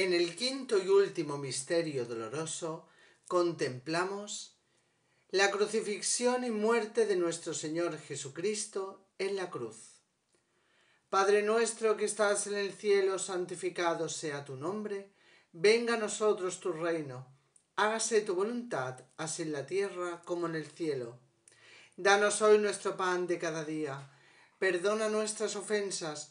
En el quinto y último misterio doloroso contemplamos la crucifixión y muerte de nuestro Señor Jesucristo en la cruz. Padre nuestro que estás en el cielo, santificado sea tu nombre, venga a nosotros tu reino, hágase tu voluntad, así en la tierra como en el cielo. Danos hoy nuestro pan de cada día, perdona nuestras ofensas,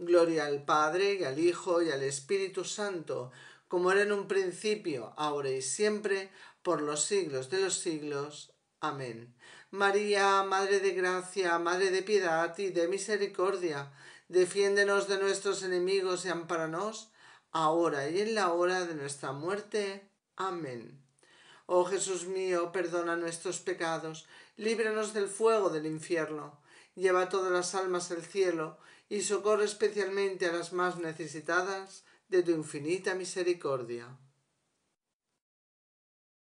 Gloria al Padre y al Hijo y al Espíritu Santo, como era en un principio, ahora y siempre, por los siglos de los siglos. Amén. María, Madre de Gracia, Madre de Piedad y de Misericordia, defiéndenos de nuestros enemigos y amparanos, ahora y en la hora de nuestra muerte. Amén. Oh Jesús mío, perdona nuestros pecados, líbranos del fuego del infierno, lleva todas las almas al cielo, y socorre especialmente a las más necesitadas de tu infinita misericordia.